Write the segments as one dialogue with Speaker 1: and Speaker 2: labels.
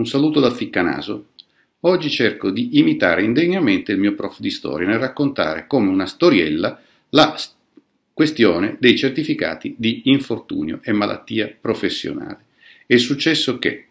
Speaker 1: Un saluto da Ficcanaso. Oggi cerco di imitare indegnamente il mio prof di storia nel raccontare come una storiella la questione dei certificati di infortunio e malattia professionale. È successo che,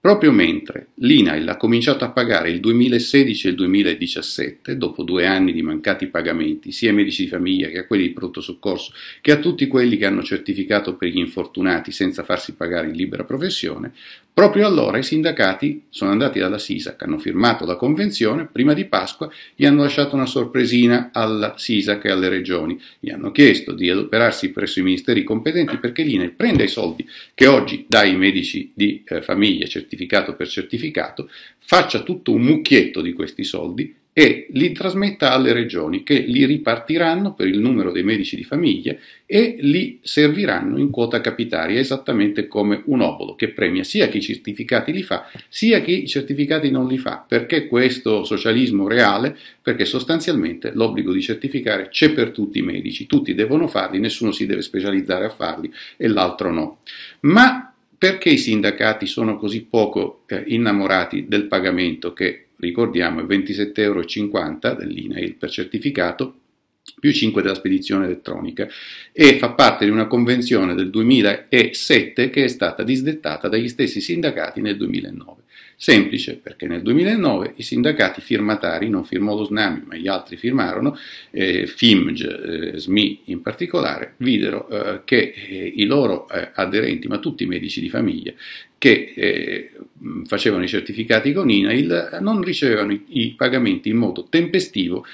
Speaker 1: proprio mentre l'INAIL ha cominciato a pagare il 2016 e il 2017, dopo due anni di mancati pagamenti, sia ai medici di famiglia che a quelli di pronto soccorso, che a tutti quelli che hanno certificato per gli infortunati senza farsi pagare in libera professione, Proprio allora i sindacati sono andati dalla SISAC, hanno firmato la convenzione, prima di Pasqua gli hanno lasciato una sorpresina alla SISAC e alle regioni, gli hanno chiesto di adoperarsi presso i ministeri competenti perché l'INE prenda i soldi che oggi dà ai medici di eh, famiglia certificato per certificato, faccia tutto un mucchietto di questi soldi, e li trasmetta alle regioni che li ripartiranno per il numero dei medici di famiglia e li serviranno in quota capitaria, esattamente come un obolo che premia sia chi i certificati li fa, sia chi i certificati non li fa. Perché questo socialismo reale? Perché sostanzialmente l'obbligo di certificare c'è per tutti i medici, tutti devono farli, nessuno si deve specializzare a farli e l'altro no. Ma perché i sindacati sono così poco eh, innamorati del pagamento che, ricordiamo, è 27,50 euro dell'INAIL per certificato più 5 della spedizione elettronica e fa parte di una convenzione del 2007 che è stata disdettata dagli stessi sindacati nel 2009. Semplice perché nel 2009 i sindacati firmatari, non firmò lo SNAMI ma gli altri firmarono, eh, FIMG, eh, SMI in particolare, videro eh, che eh, i loro eh, aderenti, ma tutti i medici di famiglia, che eh, facevano i certificati con INAIL non ricevevano i, i pagamenti in modo tempestivo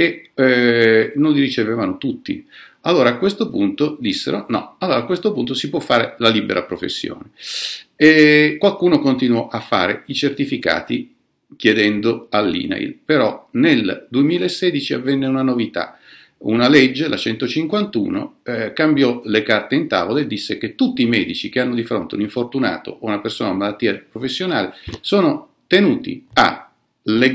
Speaker 1: e eh, non li ricevevano tutti. Allora a questo punto dissero no, allora a questo punto si può fare la libera professione. E qualcuno continuò a fare i certificati chiedendo all'INAIL, però nel 2016 avvenne una novità. Una legge, la 151, eh, cambiò le carte in tavola e disse che tutti i medici che hanno di fronte un infortunato o una persona con malattia professionale sono tenuti a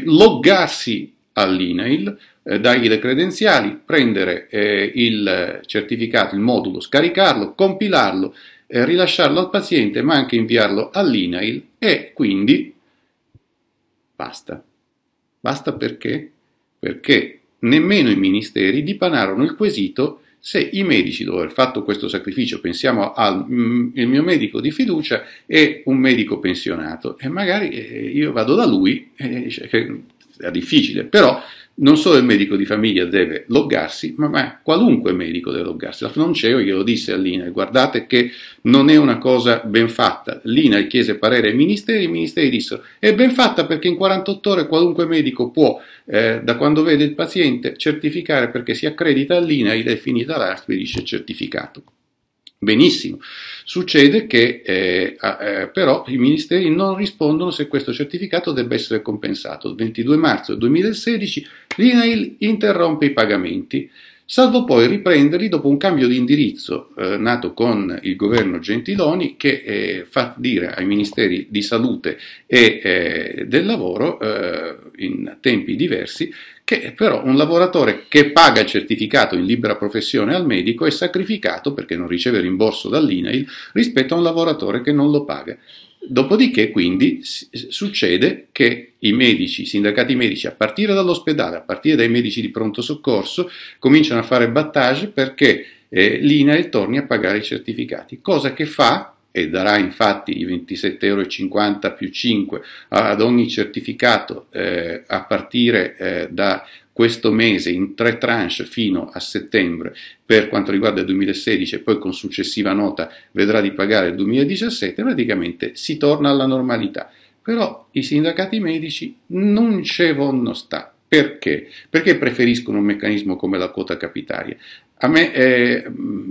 Speaker 1: loggarsi all'INAIL, eh, dargli le credenziali, prendere eh, il certificato, il modulo, scaricarlo, compilarlo, eh, rilasciarlo al paziente, ma anche inviarlo all'INAIL e quindi basta. Basta perché? Perché nemmeno i ministeri dipanarono il quesito se i medici, dopo aver fatto questo sacrificio, pensiamo al mm, mio medico di fiducia è un medico pensionato e magari eh, io vado da lui e dice è difficile, però non solo il medico di famiglia deve loggarsi, ma, ma qualunque medico deve loggarsi. La Fenonceo glielo disse all'INAIL, guardate che non è una cosa ben fatta. L'INAIL chiese parere ai ministeri, i ministeri dissero è ben fatta perché in 48 ore qualunque medico può, eh, da quando vede il paziente, certificare perché si accredita all'INAIL e finita l'AR spedisce certificato. Benissimo. Succede che eh, eh, però i ministeri non rispondono se questo certificato debba essere compensato. Il 22 marzo 2016 l'INAIL interrompe i pagamenti, salvo poi riprenderli dopo un cambio di indirizzo eh, nato con il governo Gentiloni che eh, fa dire ai ministeri di salute e eh, del lavoro eh, in tempi diversi, che però un lavoratore che paga il certificato in libera professione al medico è sacrificato perché non riceve rimborso dall'INAIL rispetto a un lavoratore che non lo paga. Dopodiché quindi succede che i medici, i sindacati medici, a partire dall'ospedale, a partire dai medici di pronto soccorso, cominciano a fare battage perché eh, l'INAIL torni a pagare i certificati, cosa che fa e darà infatti i 27,50 euro più 5 ad ogni certificato eh, a partire eh, da questo mese in tre tranche fino a settembre per quanto riguarda il 2016 e poi con successiva nota vedrà di pagare il 2017, praticamente si torna alla normalità. Però i sindacati medici non ci vanno stati. Perché? Perché preferiscono un meccanismo come la quota capitaria? A me è, eh,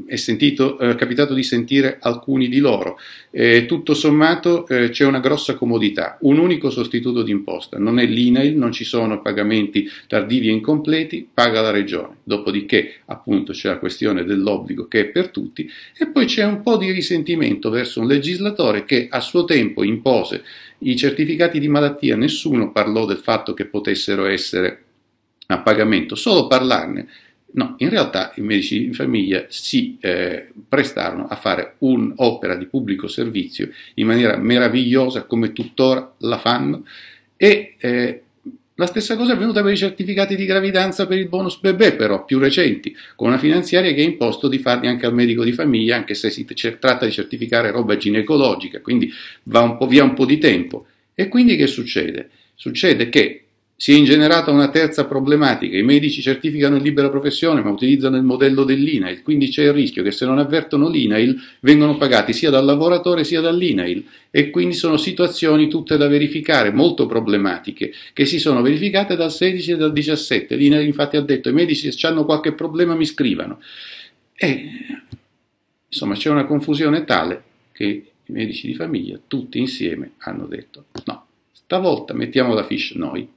Speaker 1: è, sentito, è eh, capitato di sentire alcuni di loro. Eh, tutto sommato eh, c'è una grossa comodità, un unico sostituto d'imposta, non è l'INAIL, non ci sono pagamenti tardivi e incompleti, paga la Regione. Dopodiché appunto c'è la questione dell'obbligo che è per tutti e poi c'è un po' di risentimento verso un legislatore che a suo tempo impose i certificati di malattia, nessuno parlò del fatto che potessero essere a pagamento, solo parlarne. No, in realtà i medici di famiglia si eh, prestarono a fare un'opera di pubblico servizio in maniera meravigliosa come tuttora la fanno e eh, la stessa cosa è avvenuta per i certificati di gravidanza per il bonus bebè, però più recenti, con una finanziaria che ha imposto di farli anche al medico di famiglia, anche se si tratta di certificare roba ginecologica, quindi va un po' via un po' di tempo. E quindi che succede? Succede che si è ingenerata una terza problematica. I medici certificano in libera professione ma utilizzano il modello dell'INAIL, quindi c'è il rischio che se non avvertono l'INAIL vengono pagati sia dal lavoratore sia dall'INAIL e quindi sono situazioni tutte da verificare, molto problematiche, che si sono verificate dal 16 e dal 17. L'INAIL infatti ha detto i medici se hanno qualche problema mi scrivano. E insomma c'è una confusione tale che i medici di famiglia tutti insieme hanno detto no, stavolta mettiamo la fish noi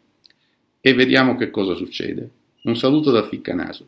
Speaker 1: e vediamo che cosa succede. Un saluto da Ficcanaso.